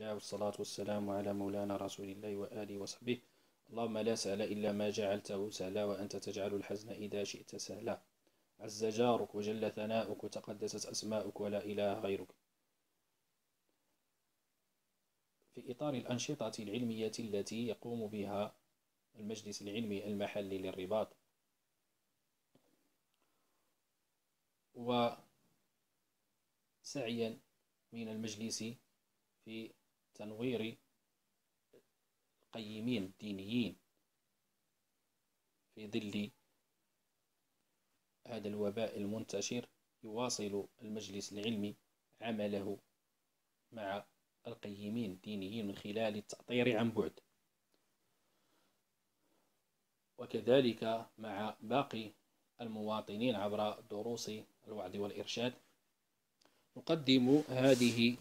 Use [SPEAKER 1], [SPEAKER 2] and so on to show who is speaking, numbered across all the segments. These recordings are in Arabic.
[SPEAKER 1] الله والصلاة والسلام على مولانا رسول الله وآله وصحبه اللهم لا سهل إلا ما جعلته سهلا وأنت تجعل الحزن إذا شئت سهلا عز جارك وجل ثناؤك وتقدست أسماؤك ولا إله غيرك في إطار الأنشطة العلمية التي يقوم بها المجلس العلمي المحلي للرباط وسعيا من المجلس في تنوير قيمين دينيين في ظل هذا الوباء المنتشر يواصل المجلس العلمي عمله مع القيمين الدينيين من خلال التأطير عن بعد وكذلك مع باقي المواطنين عبر دروس الوعد والإرشاد نقدم هذه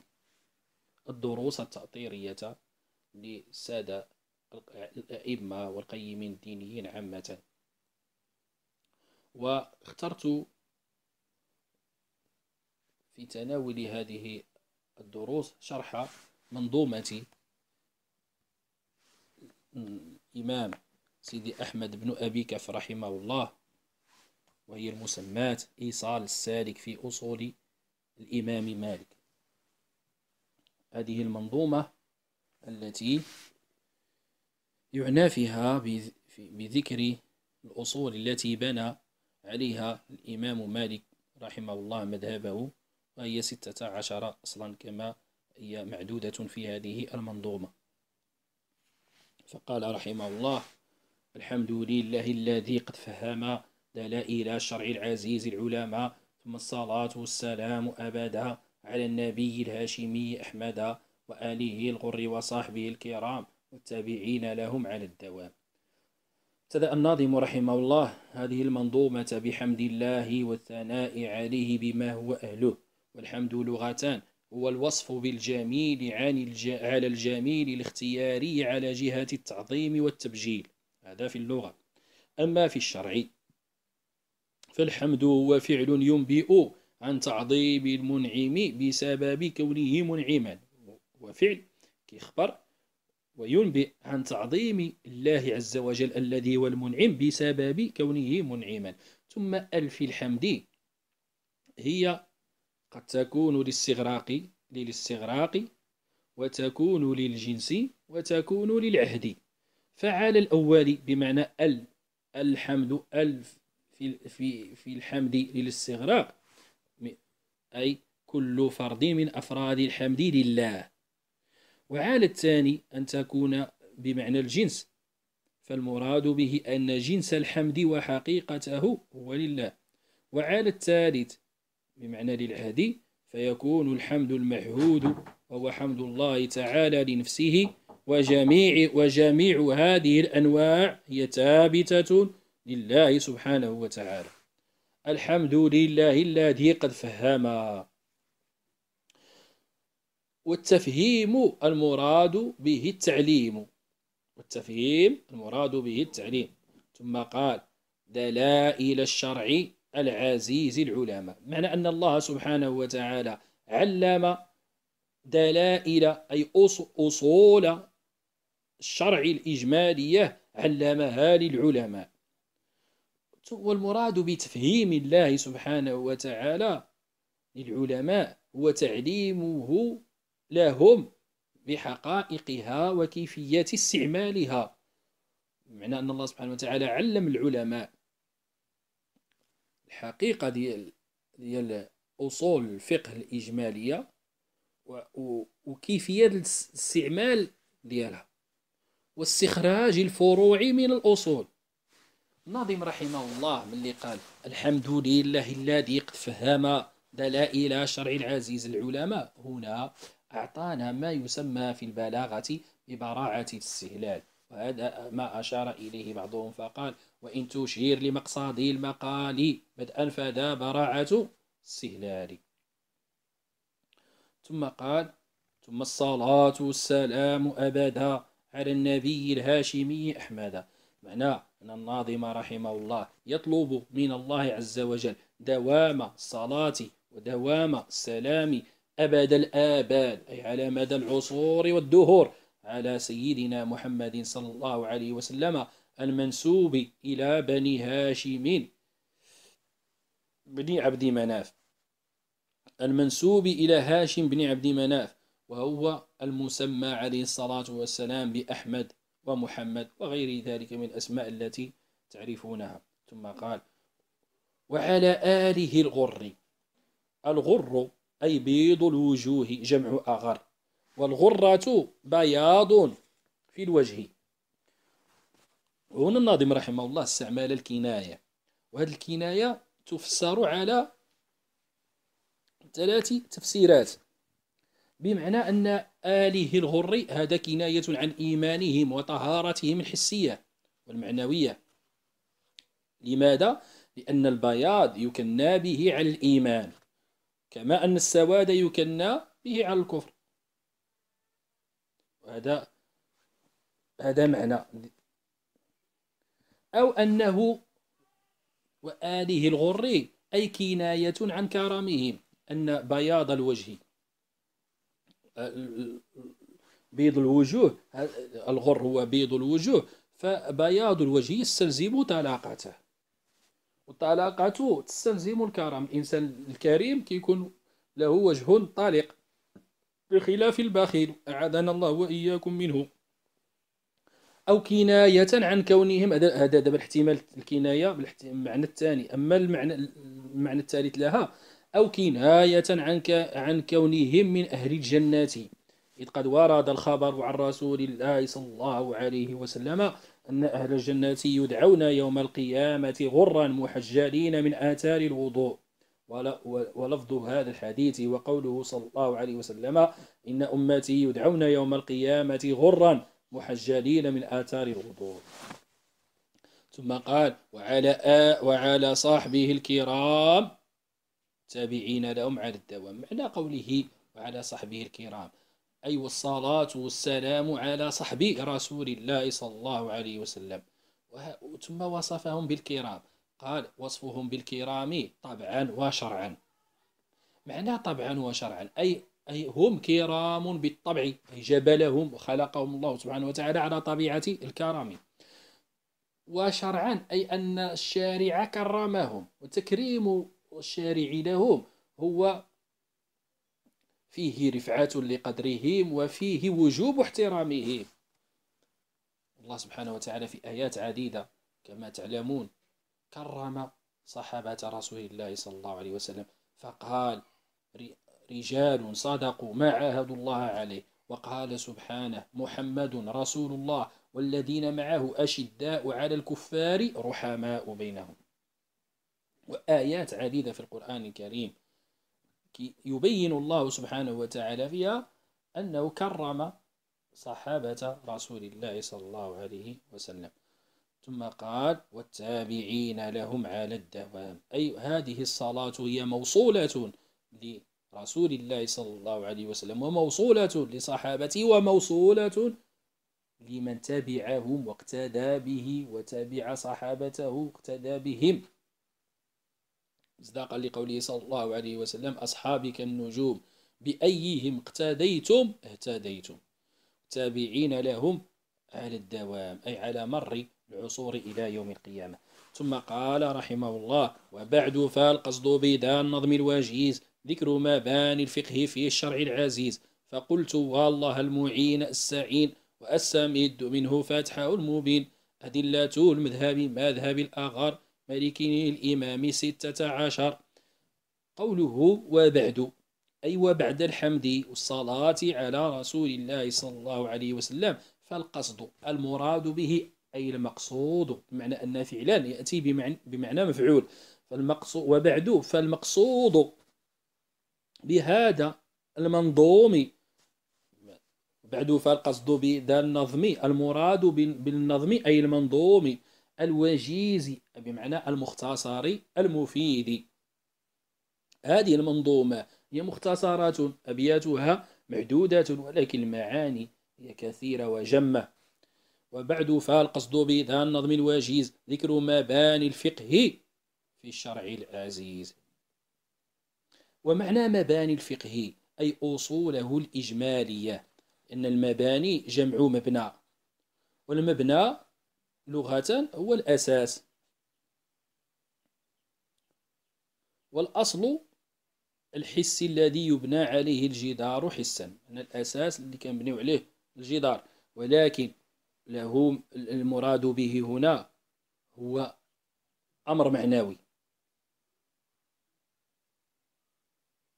[SPEAKER 1] الدروس التأطيرية للسادة الأئمة والقيمين الدينيين عامة واخترت في تناول هذه الدروس شرح منظومة الإمام سيدي أحمد بن أبي كف رحمه الله وهي المسماة إيصال السالك في أصول الإمام مالك هذه المنظومة التي يعنى فيها بذكر الأصول التي بنى عليها الإمام مالك رحمه الله مذهبه وهي ستة عشر أصلا كما هي معدودة في هذه المنظومة فقال رحمه الله الحمد لله الذي قد فهم دلائل الشرع العزيز العلماء ثم الصلاة والسلام أبدا على النبي الهاشمي أحمد وآله الغر وصحبه الكرام والتابعين لهم على الدوام ابتدأ الناظم رحمه الله هذه المنظومة بحمد الله والثناء عليه بما هو أهله والحمد لغتان هو الوصف بالجميل عن الج... على الجميل الاختياري على جهة التعظيم والتبجيل هذا في اللغة أما في الشرع فالحمد هو فعل ينبئ عن تعظيم المنعم بسبب كونه منعما وفعل كيخبر وينبئ عن تعظيم الله عز وجل الذي هو المنعم بسبب كونه منعما ثم ألف الحمد هي قد تكون للاستغراق للاستغراق وتكون للجنس وتكون للعهد فعلى الأول بمعنى ال الحمد ألف في في في الحمد للاستغراق أي كل فرد من أفراد الحمد لله وعلى الثاني أن تكون بمعنى الجنس فالمراد به أن جنس الحمد وحقيقته هو لله وعلى الثالث بمعنى للعهد فيكون الحمد المعهود وهو حمد الله تعالى لنفسه وجميع وجميع هذه الأنواع هي ثابتة لله سبحانه وتعالى الحمد لله الذي قد فهم والتفهيم المراد به التعليم والتفهيم المراد به التعليم ثم قال دلائل الشرع العزيز العلماء معنى أن الله سبحانه وتعالى علم دلائل أي أصول الشرع الإجمالية علمها للعلماء والمراد بتفهيم الله سبحانه وتعالى للعلماء هو تعليمه لهم بحقائقها وكيفية استعمالها معنى أن الله سبحانه وتعالى علم العلماء الحقيقة ديال ديال أصول الفقه الإجمالية وكيفية الاستعمال ديالها واستخراج الفروع من الأصول الناظم رحمه الله من اللي قال الحمد لله الذي قد فهم دلائل شرع العزيز العلماء هنا أعطانا ما يسمى في البلاغة ببراعة الاستهلال وهذا ما أشار إليه بعضهم فقال وإن تشير لمقصد المقال بدءا فذا براعة استهلال ثم قال ثم الصلاة والسلام أبدا على النبي الهاشمي أحمد معناه أن الناظم رحمه الله يطلب من الله عز وجل دوام الصلاة ودوام السلام أبد الآباد أي على مدى العصور والدهور على سيدنا محمد صلى الله عليه وسلم المنسوب إلى بني هاشم بن عبد مناف المنسوب إلى هاشم بن عبد مناف وهو المسمى عليه الصلاة والسلام بأحمد ومحمد وغير ذلك من الأسماء التي تعرفونها ثم قال وعلى آله الغر الغر أي بيض الوجوه جمع أغر والغرة بياض في الوجه هنا الناظم رحمه الله استعمل الكناية وهذه الكناية تفسر على ثلاث تفسيرات بمعنى أن آله الغري هذا كناية عن إيمانهم وطهارتهم الحسية والمعنوية لماذا؟ لأن البياض يكنى به على الإيمان كما أن السواد يكنى به على الكفر وهذا هذا معنى أو أنه وآله الغري أي كناية عن كرمهم أن بياض الوجه بيض الوجوه الغر هو بيض الوجوه فبياض الوجه يستلزم طلاقته وطلاقته تستلزم الكرم الإنسان الكريم كيكون له وجه طالق بخلاف البخيل أعاذنا الله وإياكم منه أو كناية عن كونهم هذا دابا الاحتمال الكناية بالمعنى الثاني أما المعنى المعنى الثالث لها أو كناية عن, عن كونهم من أهل الجنة إذ قد ورد الخبر عن رسول الله صلى الله عليه وسلم أن أهل الجنة يدعون يوم القيامة غرا محجلين من آثار الوضوء ولفظ هذا الحديث وقوله صلى الله عليه وسلم إن أمتي يدعون يوم القيامة غرا محجلين من آثار الوضوء ثم قال وعلى, وعلى صاحبه الكرام تابعين لهم على الدوام معنى قوله وعلى صحبه الكرام أي أيوة والصلاة والسلام على صحب رسول الله صلى الله عليه وسلم ثم وصفهم بالكرام قال وصفهم بالكرام طبعا وشرعا معنى طبعا وشرعا أي أي هم كرام بالطبع أي جبلهم وخلقهم الله سبحانه وتعالى على طبيعة الكرم وشرعا أي أن الشارع كرمهم وتكريم والشارع لهم هو فيه رفعة لقدرهم وفيه وجوب احترامهم الله سبحانه وتعالى في آيات عديدة كما تعلمون كرم صحابة رسول الله صلى الله عليه وسلم فقال رجال صدقوا ما عاهدوا الله عليه وقال سبحانه محمد رسول الله والذين معه أشداء على الكفار رحماء بينهم وآيات عديدة في القرآن الكريم يبين الله سبحانه وتعالى فيها أنه كرم صحابة رسول الله صلى الله عليه وسلم ثم قال والتابعين لهم على الدوام أي هذه الصلاة هي موصولة لرسول الله صلى الله عليه وسلم وموصولة لصحابته وموصولة لمن تبعهم واقتدى به وتبع صحابته واقتدى بهم مصداقا لقوله صلى الله عليه وسلم أصحابك النجوم بأيهم اقتديتم اهتديتم تابعين لهم على الدوام أي على مر العصور إلى يوم القيامة ثم قال رحمه الله وبعد فالقصد بيدان النظم الوجيز ذكر مباني الفقه في الشرع العزيز فقلت والله المعين السعين وأستمد منه فاتحه المبين أدلة المذهب مذهب الآغار ملك الإمام ستة عشر قوله وبعد أي وبعد الحمد والصلاة على رسول الله صلى الله عليه وسلم فالقصد المراد به أي المقصود بمعنى أن فعلا يأتي بمعنى مفعول فالمقصود وبعد فالمقصود بهذا المنظوم بعد فالقصد بذا النظم المراد بالنظم أي المنظوم الوجيز بمعنى المختصر المفيد هذه المنظومة هي مختصرات أبياتها معدودة ولكن المعاني هي كثيرة وجمة وبعد فالقصد بذا النظم الوجيز ذكر مباني الفقه في الشرع العزيز ومعنى مباني الفقه أي أصوله الإجمالية أن المباني جمع مبنى والمبنى لغة هو الأساس والأصل الحسي الذي يبنى عليه الجدار حسا أن الأساس اللي كنبنيو عليه الجدار ولكن له المراد به هنا هو أمر معنوي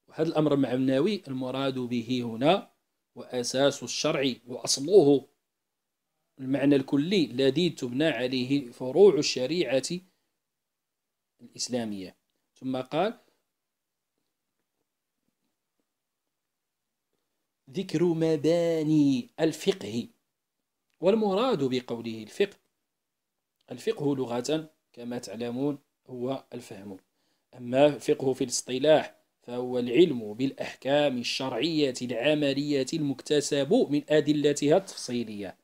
[SPEAKER 1] وهذا الأمر المعنوي المراد به هنا وأساس الشرع وأصله المعنى الكلي الذي تبنى عليه فروع الشريعة الإسلامية ثم قال ذكر مباني الفقه والمراد بقوله الفقه الفقه لغة كما تعلمون هو الفهم أما فقه في الاصطلاح فهو العلم بالأحكام الشرعية العملية المكتسب من أدلتها التفصيلية